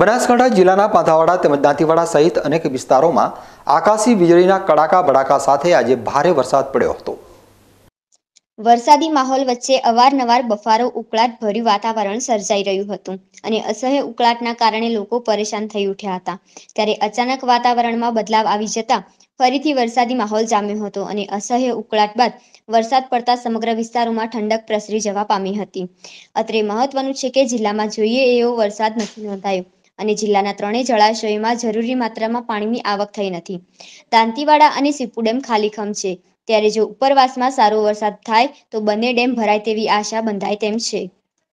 બનાસકાંઠા જિલ્લાના પાંથાવાડા તેમજ દાંતીવાડા સહિત અનેક વિસ્તારોમાં આકાશી વીજળીના કડાકા ભડાકા સાથે આજે ભારે વરસાદ પડ્યો હતો વરસાદી માહોલ વચ્ચે અવારનવાર બફારો ઉકળાટ ભર્યું વાતાવરણ સર્જાઈ રહ્યું હતું અને અસહ્ય ઉકળાટના કારણે લોકો પરેશાન થઈ ઉઠ્યા હતા ત્યારે અચાનક વાતાવરણમાં બદલાવ આવી જતા ફરીથી વરસાદી માહોલ જામ્યો હતો અને અસહ્ય ઉકળાટ બાદ વરસાદ પડતા સમગ્ર વિસ્તારોમાં ઠંડક પ્રસરી જવા પામી હતી અત્રે મહત્વનું છે કે જિલ્લામાં જોઈએ એવો વરસાદ નથી નોંધાયો અને જિલ્લાના ત્રણેય જળાશયોમાં જરૂરી માત્રામાં પાણીની આવક થઈ નથી દાંતીવાડા અને સીપુ ડેમ ખાલીખમ છે ત્યારે જો ઉપરવાસમાં સારો વરસાદ થાય તો બંને ડેમ ભરાય તેવી આશા બંધાય તેમ છે